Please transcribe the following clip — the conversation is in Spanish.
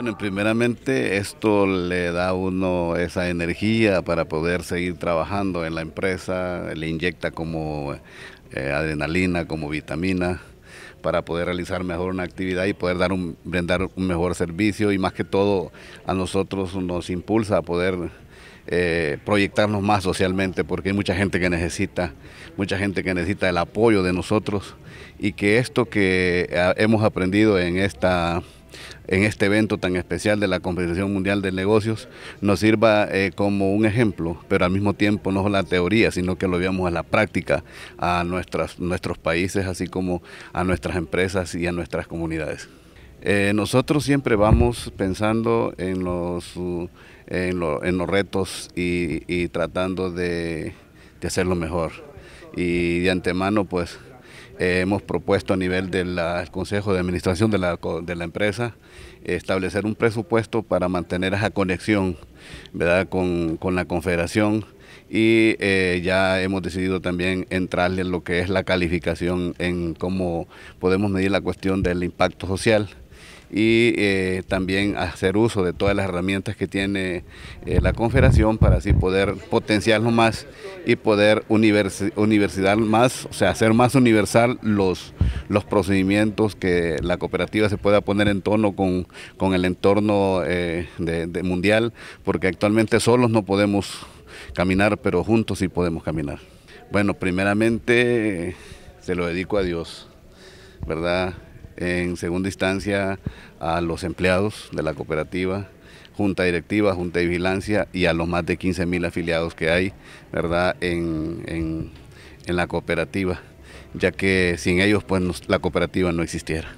Bueno, primeramente esto le da a uno esa energía para poder seguir trabajando en la empresa, le inyecta como eh, adrenalina, como vitamina para poder realizar mejor una actividad y poder dar un, brindar un mejor servicio y más que todo a nosotros nos impulsa a poder eh, proyectarnos más socialmente porque hay mucha gente que necesita, mucha gente que necesita el apoyo de nosotros y que esto que eh, hemos aprendido en esta en este evento tan especial de la Conferencia Mundial de Negocios nos sirva eh, como un ejemplo, pero al mismo tiempo no la teoría, sino que lo veamos a la práctica, a nuestras, nuestros países, así como a nuestras empresas y a nuestras comunidades. Eh, nosotros siempre vamos pensando en los, uh, en, los retos y, tratando de hacerlo mejor. Y de antemano, pues eh, hemos propuesto a nivel del Consejo de Administración de la, empresa eh, establecer un presupuesto para mantener esa conexión ¿verdad? Con, la Confederación y eh, ya hemos decidido también entrarle en lo que es la calificación en cómo podemos medir la cuestión del impacto social y eh, también hacer uso de todas las herramientas que tiene eh, la Confederación para así poder potenciarlo más y poder universidad más, o sea, hacer más universal los, procedimientos que la cooperativa se pueda poner en tono con, el entorno eh, mundial, porque actualmente solos no podemos caminar, pero juntos sí podemos caminar. Bueno, primeramente se lo dedico a Dios, ¿verdad? en segunda instancia a los empleados de la cooperativa, junta directiva, junta de vigilancia y a los más de 15 mil afiliados que hay ¿verdad? En, en, la cooperativa, ya que sin ellos pues, la cooperativa no existiera.